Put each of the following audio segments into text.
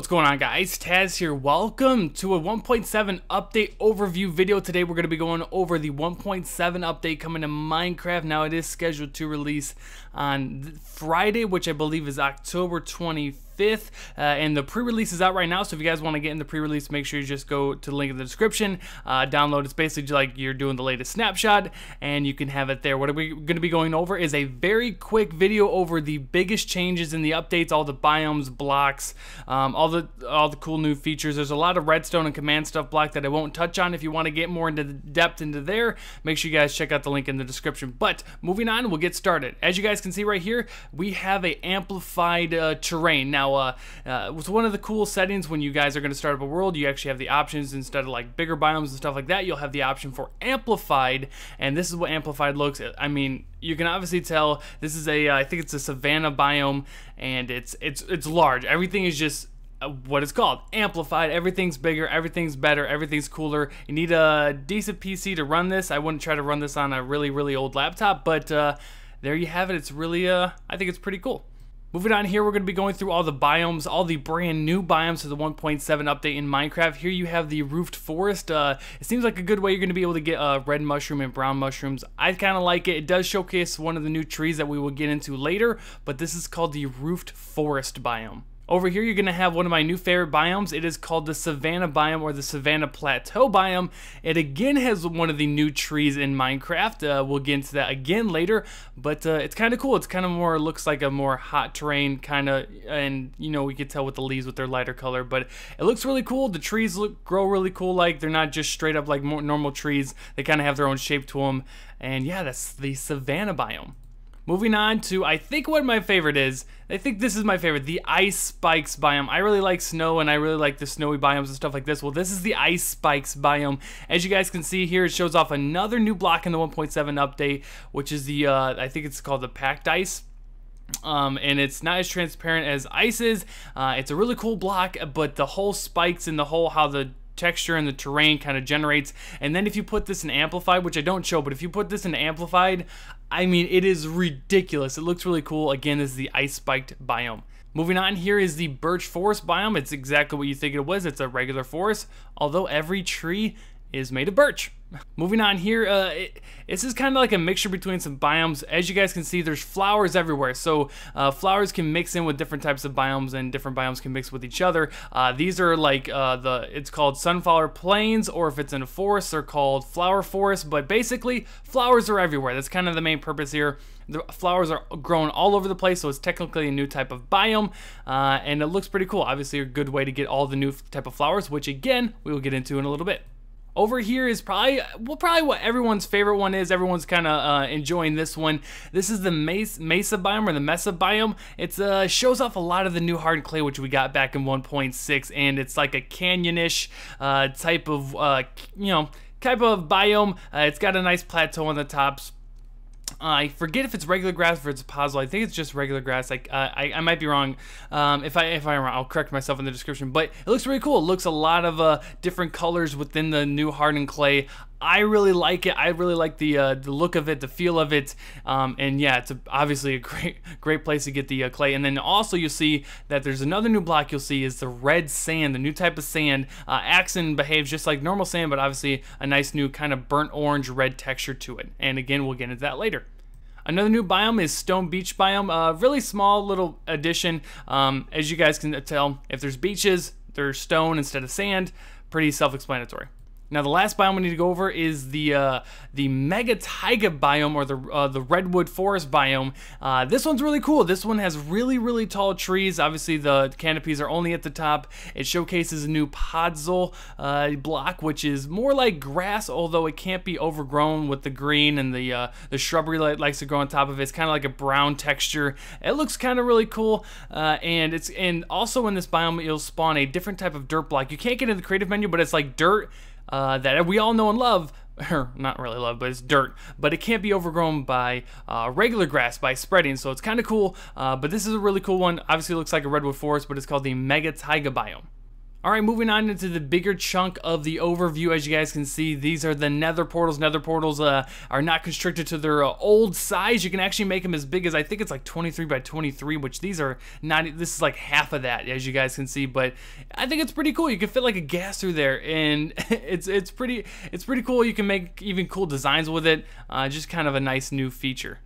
What's going on guys? Taz here. Welcome to a 1.7 update overview video. Today we're going to be going over the 1.7 update coming to Minecraft. Now it is scheduled to release on Friday, which I believe is October 25th. 5th. Uh, and the pre-release is out right now, so if you guys want to get in the pre-release, make sure you just go to the link in the description, uh, download. It's basically like you're doing the latest snapshot, and you can have it there. What we're going to be going over is a very quick video over the biggest changes in the updates, all the biomes, blocks, um, all the all the cool new features. There's a lot of redstone and command stuff block that I won't touch on. If you want to get more into depth into there, make sure you guys check out the link in the description. But moving on, we'll get started. As you guys can see right here, we have a amplified uh, terrain. Now, now, uh, uh, one of the cool settings when you guys are going to start up a world. You actually have the options instead of like bigger biomes and stuff like that. You'll have the option for amplified, and this is what amplified looks. I mean, you can obviously tell this is a. Uh, I think it's a savanna biome, and it's it's it's large. Everything is just uh, what it's called amplified everything's bigger everything's better everything's cooler you need a decent pc to run this i wouldn't try to run this on a really really old laptop but uh, there you have it it's really uh, i think it's pretty cool Moving on here, we're going to be going through all the biomes, all the brand new biomes for the 1.7 update in Minecraft. Here you have the roofed forest. Uh, it seems like a good way you're going to be able to get uh, red mushroom and brown mushrooms. I kind of like it. It does showcase one of the new trees that we will get into later, but this is called the roofed forest biome. Over here, you're gonna have one of my new favorite biomes. It is called the Savannah biome or the Savannah Plateau biome. It again has one of the new trees in Minecraft. Uh, we'll get into that again later, but uh, it's kind of cool. It's kind of more, looks like a more hot terrain kind of, and you know, we could tell with the leaves with their lighter color, but it looks really cool. The trees look grow really cool. Like they're not just straight up like normal trees. They kind of have their own shape to them. And yeah, that's the Savannah biome. Moving on to, I think what my favorite is, I think this is my favorite, the Ice Spikes biome. I really like snow and I really like the snowy biomes and stuff like this. Well, this is the Ice Spikes biome. As you guys can see here, it shows off another new block in the 1.7 update, which is the, uh, I think it's called the Packed Ice um, and it's not as transparent as ice is. Uh, it's a really cool block, but the whole spikes and the whole how the texture and the terrain kind of generates. And then if you put this in amplified, which I don't show, but if you put this in amplified, I mean, it is ridiculous. It looks really cool. Again, this is the ice spiked biome. Moving on, here is the birch forest biome. It's exactly what you think it was. It's a regular forest, although every tree is made of birch. Moving on here, uh, it, this is kind of like a mixture between some biomes. As you guys can see, there's flowers everywhere. So uh, flowers can mix in with different types of biomes and different biomes can mix with each other. Uh, these are like uh, the, it's called sunflower plains or if it's in a forest, they're called flower forests. But basically, flowers are everywhere. That's kind of the main purpose here. The flowers are grown all over the place, so it's technically a new type of biome, uh, and it looks pretty cool. Obviously, a good way to get all the new type of flowers, which again, we will get into in a little bit over here is probably well probably what everyone's favorite one is everyone's kind of uh, enjoying this one this is the mesa, mesa biome or the mesa biome it uh, shows off a lot of the new hard clay which we got back in 1.6 and it's like a canyonish uh, type of uh, you know type of biome uh, it's got a nice plateau on the tops. I forget if it's regular grass or it's puzzle. I think it's just regular grass. Like uh, I, I might be wrong. Um, if I if I'm wrong, I'll correct myself in the description. But it looks really cool. It looks a lot of uh, different colors within the new hardened clay. I really like it. I really like the uh, the look of it, the feel of it, um, and yeah, it's a, obviously a great great place to get the uh, clay. And then also you see that there's another new block you'll see is the red sand, the new type of sand. Uh, behaves just like normal sand, but obviously a nice new kind of burnt orange red texture to it. And again, we'll get into that later. Another new biome is Stone Beach biome, a really small little addition. Um, as you guys can tell, if there's beaches, there's stone instead of sand. Pretty self-explanatory. Now the last biome we need to go over is the uh, the Mega Taiga biome or the uh, the Redwood Forest biome. Uh, this one's really cool. This one has really really tall trees. Obviously the canopies are only at the top. It showcases a new podzol uh, block, which is more like grass, although it can't be overgrown with the green and the uh, the shrubbery that likes to grow on top of it. It's kind of like a brown texture. It looks kind of really cool, uh, and it's and also in this biome you'll spawn a different type of dirt block. You can't get in the creative menu, but it's like dirt uh, that we all know and love, or er, not really love, but it's dirt, but it can't be overgrown by uh, regular grass by spreading, so it's kind of cool. Uh, but this is a really cool one. Obviously, looks like a redwood forest, but it's called the Mega Taiga Biome. All right, moving on into the bigger chunk of the overview. As you guys can see, these are the nether portals. Nether portals uh, are not constricted to their uh, old size. You can actually make them as big as, I think it's like 23 by 23, which these are not, this is like half of that, as you guys can see. But I think it's pretty cool. You can fit like a gas through there, and it's it's pretty it's pretty cool. You can make even cool designs with it. Uh, just kind of a nice new feature.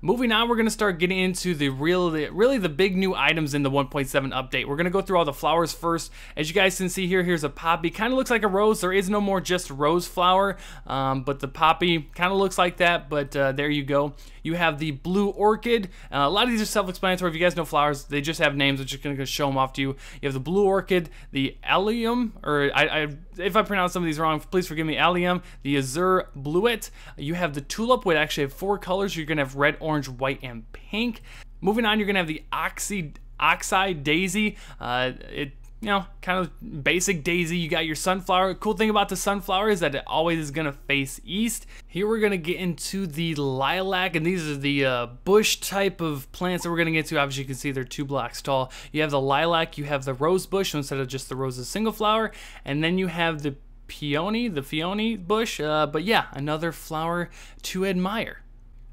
Moving on, we're going to start getting into the real, really the big new items in the 1.7 update. We're going to go through all the flowers first. As you guys can see here, here's a poppy. Kind of looks like a rose. There is no more just rose flower, um, but the poppy kind of looks like that, but uh, there you go. You have the blue orchid. Uh, a lot of these are self-explanatory. If you guys know flowers, they just have names. I'm just going to show them off to you. You have the blue orchid, the allium, or I, I, if I pronounce some of these wrong, please forgive me, allium, the azure bluet. You have the tulip, which actually have four colors. You're going to have red, orange, orange, white, and pink. Moving on, you're gonna have the Oxy, Oxide Daisy. Uh, it you know, kind of basic daisy. You got your sunflower. Cool thing about the sunflower is that it always is gonna face east. Here we're gonna get into the lilac, and these are the uh, bush type of plants that we're gonna get to. Obviously, you can see they're two blocks tall. You have the lilac, you have the rose bush so instead of just the roses single flower, and then you have the peony, the peony bush. Uh, but yeah, another flower to admire.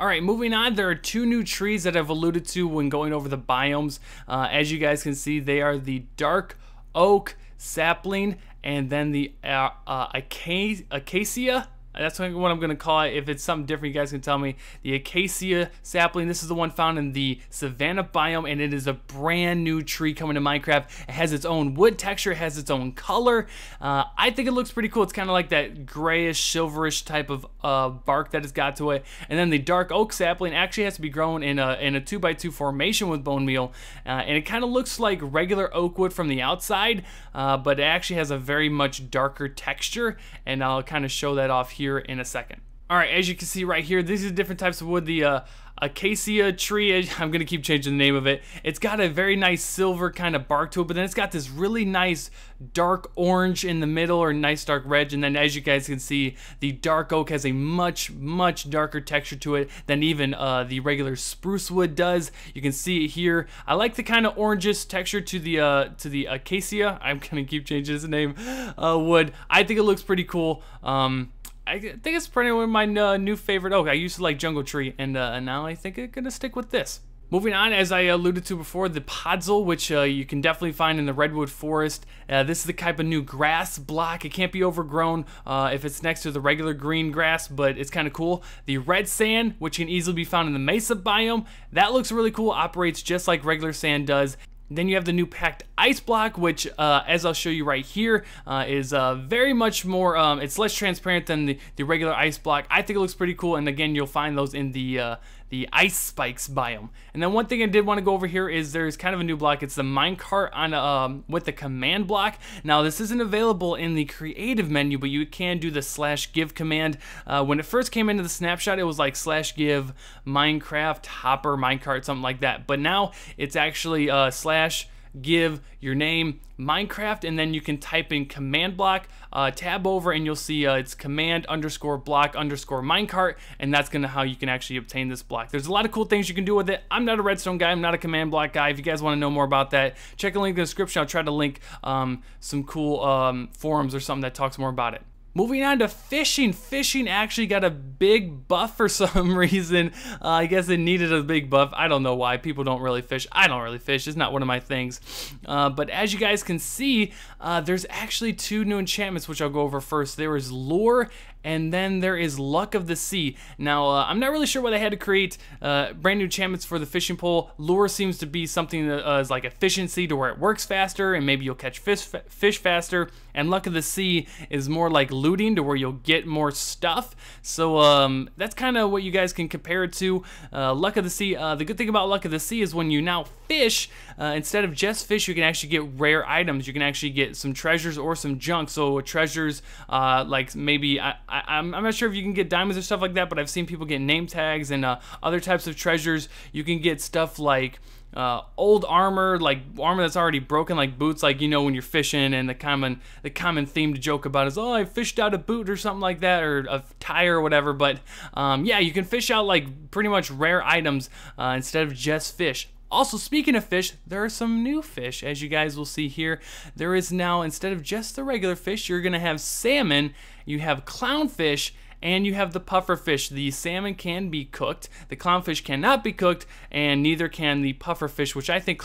All right, moving on, there are two new trees that I've alluded to when going over the biomes. Uh, as you guys can see, they are the dark oak sapling and then the uh, uh, acacia that's what I'm going to call it. If it's something different, you guys can tell me. The acacia sapling. This is the one found in the savanna biome, and it is a brand new tree coming to Minecraft. It has its own wood texture. It has its own color. Uh, I think it looks pretty cool. It's kind of like that grayish, silverish type of uh, bark that it's got to it. And then the dark oak sapling actually has to be grown in a, in a 2 by 2 formation with bone meal. Uh, and it kind of looks like regular oak wood from the outside, uh, but it actually has a very much darker texture. And I'll kind of show that off here here in a second. All right, as you can see right here, these are different types of wood. The uh, acacia tree, I'm gonna keep changing the name of it. It's got a very nice silver kind of bark to it, but then it's got this really nice dark orange in the middle or nice dark red. And then as you guys can see, the dark oak has a much, much darker texture to it than even uh, the regular spruce wood does. You can see it here. I like the kind of orangish texture to the uh, to the acacia. I'm gonna keep changing the name, uh, wood. I think it looks pretty cool. Um, I think it's pretty much my uh, new favorite oak. I used to like Jungle Tree, and, uh, and now I think I'm gonna stick with this. Moving on, as I alluded to before, the podzol, which uh, you can definitely find in the redwood forest. Uh, this is the type of new grass block. It can't be overgrown uh, if it's next to the regular green grass, but it's kind of cool. The red sand, which can easily be found in the mesa biome, that looks really cool. Operates just like regular sand does. Then you have the new packed ice block, which, uh, as I'll show you right here, uh, is uh, very much more, um, it's less transparent than the, the regular ice block. I think it looks pretty cool, and again, you'll find those in the uh, the ice spikes biome. And then one thing I did want to go over here is there's kind of a new block. It's the minecart on um, with the command block. Now this isn't available in the creative menu, but you can do the slash give command. Uh, when it first came into the snapshot, it was like slash give Minecraft hopper minecart something like that. But now it's actually uh, slash give, your name, Minecraft, and then you can type in command block, uh, tab over, and you'll see uh, it's command underscore block underscore minecart, and that's gonna how you can actually obtain this block. There's a lot of cool things you can do with it. I'm not a redstone guy, I'm not a command block guy. If you guys wanna know more about that, check the link in the description. I'll try to link um, some cool um, forums or something that talks more about it. Moving on to fishing. Fishing actually got a big buff for some reason. Uh, I guess it needed a big buff. I don't know why. People don't really fish. I don't really fish. It's not one of my things. Uh, but as you guys can see, uh, there's actually two new enchantments, which I'll go over first. There is Lure and then there is Luck of the Sea. Now, uh, I'm not really sure why they had to create uh, brand new enchantments for the fishing pole. Lure seems to be something that uh, is like efficiency to where it works faster and maybe you'll catch fish, fish faster. And Luck of the Sea is more like looting to where you'll get more stuff. So um, that's kind of what you guys can compare it to. Uh, Luck of the Sea, uh, the good thing about Luck of the Sea is when you now fish, uh, instead of just fish, you can actually get rare items. You can actually get some treasures or some junk. So treasures like maybe... I I, am not sure if you can get diamonds or stuff like that, but I've seen people get name tags and uh, other types of treasures. You can get stuff like uh, old armor, like armor that's already broken, like boots, like you know when you're fishing, and the common the common theme to joke about is, oh, I fished out a boot or something like that, or a tire or whatever. But um, yeah, you can fish out like pretty much rare items uh, instead of just fish. Also, speaking of fish, there are some new fish, as you guys will see here. There is now, instead of just the regular fish, you're gonna have salmon you have clownfish and you have the pufferfish. The salmon can be cooked, the clownfish cannot be cooked, and neither can the pufferfish, which I think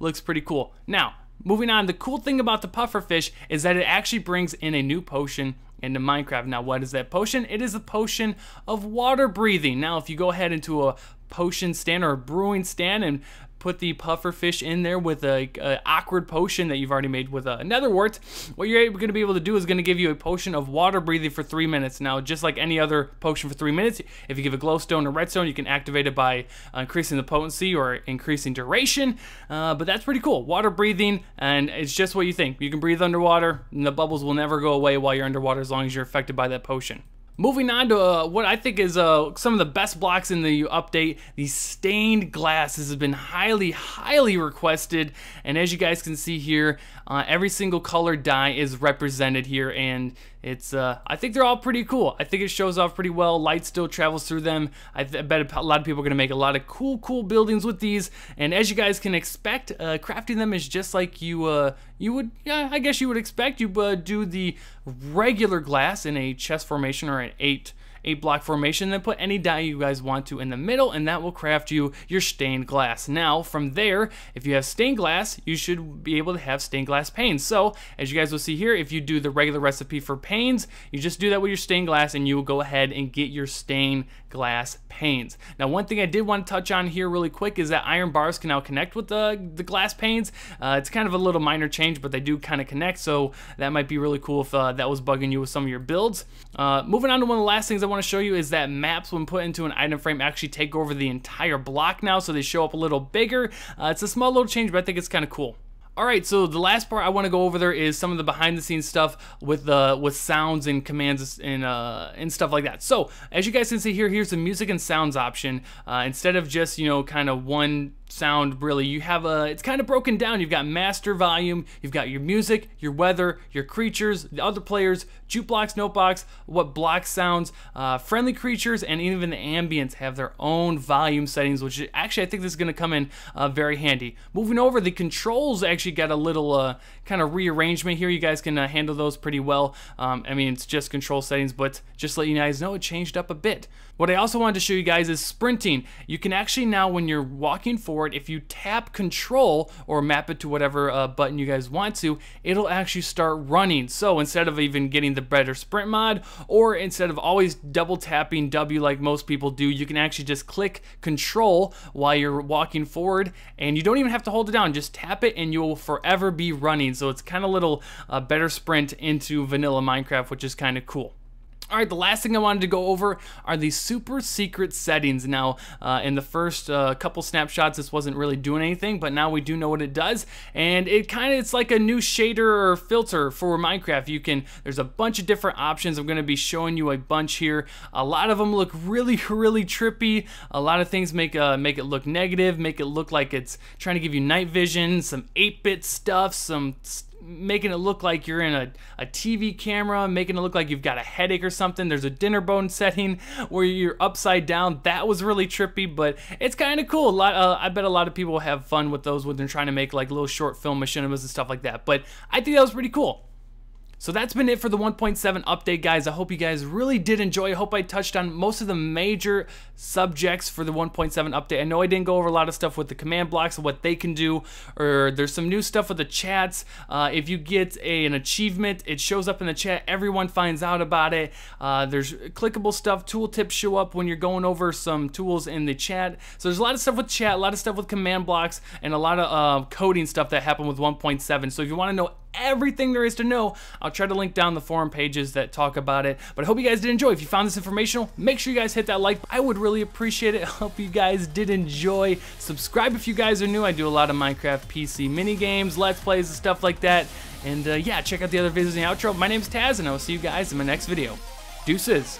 looks pretty cool. Now, moving on, the cool thing about the pufferfish is that it actually brings in a new potion into Minecraft. Now, what is that potion? It is a potion of water breathing. Now, if you go ahead into a potion stand or a brewing stand and put the puffer fish in there with a, a awkward potion that you've already made with a uh, netherwort, what you're going to be able to do is going to give you a potion of water breathing for three minutes. Now, just like any other potion for three minutes, if you give a glowstone or redstone, you can activate it by increasing the potency or increasing duration. Uh, but that's pretty cool. Water breathing, and it's just what you think. You can breathe underwater, and the bubbles will never go away while you're underwater as long as you're affected by that potion. Moving on to uh, what I think is uh, some of the best blocks in the update, the stained glass. This has been highly, highly requested. And as you guys can see here, uh, every single color die is represented here. And it's uh, I think they're all pretty cool. I think it shows off pretty well. Light still travels through them. I, I bet a lot of people are gonna make a lot of cool, cool buildings with these. And as you guys can expect, uh, crafting them is just like you uh, you would, yeah, I guess you would expect. You uh, do the regular glass in a chest formation or an eight a block formation, then put any dye you guys want to in the middle, and that will craft you your stained glass. Now, from there, if you have stained glass, you should be able to have stained glass panes. So, as you guys will see here, if you do the regular recipe for panes, you just do that with your stained glass, and you will go ahead and get your stained glass panes. Now, one thing I did want to touch on here really quick is that iron bars can now connect with the, the glass panes. Uh, it's kind of a little minor change, but they do kind of connect, so that might be really cool if uh, that was bugging you with some of your builds. Uh, moving on to one of the last things I want to show you is that maps, when put into an item frame, actually take over the entire block now, so they show up a little bigger. Uh, it's a small little change, but I think it's kind of cool. All right, so the last part I want to go over there is some of the behind the scenes stuff with the uh, with sounds and commands and uh, and stuff like that. So as you guys can see here, here's the music and sounds option. Uh, instead of just you know kind of one sound really you have a it's kind of broken down you've got master volume you've got your music your weather your creatures the other players jukebox notebox what block sounds uh, friendly creatures and even the ambience have their own volume settings which actually i think this is going to come in uh, very handy moving over the controls actually got a little uh, kind of rearrangement here you guys can uh, handle those pretty well um, i mean it's just control settings but just let you guys know it changed up a bit what i also wanted to show you guys is sprinting you can actually now when you're walking forward if you tap control or map it to whatever uh, button you guys want to, it'll actually start running. So instead of even getting the better sprint mod, or instead of always double tapping W like most people do, you can actually just click control while you're walking forward and you don't even have to hold it down. Just tap it and you will forever be running. So it's kind of a little uh, better sprint into vanilla Minecraft, which is kind of cool. All right, the last thing I wanted to go over are these super secret settings. Now, uh, in the first uh, couple snapshots, this wasn't really doing anything, but now we do know what it does, and it kind of it's like a new shader or filter for Minecraft. You can there's a bunch of different options. I'm going to be showing you a bunch here. A lot of them look really really trippy. A lot of things make uh, make it look negative, make it look like it's trying to give you night vision, some 8-bit stuff, some making it look like you're in a, a TV camera, making it look like you've got a headache or something. There's a dinner bone setting where you're upside down. That was really trippy, but it's kind of cool. A lot, uh, I bet a lot of people have fun with those when they're trying to make like little short film machinimas and stuff like that. But I think that was pretty cool. So that's been it for the 1.7 update, guys. I hope you guys really did enjoy. I hope I touched on most of the major subjects for the 1.7 update. I know I didn't go over a lot of stuff with the command blocks and what they can do, or there's some new stuff with the chats. Uh, if you get a, an achievement, it shows up in the chat. Everyone finds out about it. Uh, there's clickable stuff. Tooltips show up when you're going over some tools in the chat. So there's a lot of stuff with chat, a lot of stuff with command blocks, and a lot of uh, coding stuff that happened with 1.7. So if you want to know everything there is to know. I'll try to link down the forum pages that talk about it, but I hope you guys did enjoy. If you found this informational, make sure you guys hit that like. I would really appreciate it. I hope you guys did enjoy. Subscribe if you guys are new. I do a lot of Minecraft PC mini games, Let's Plays, and stuff like that. And uh, yeah, check out the other videos in the outro. My name's Taz, and I will see you guys in my next video. Deuces.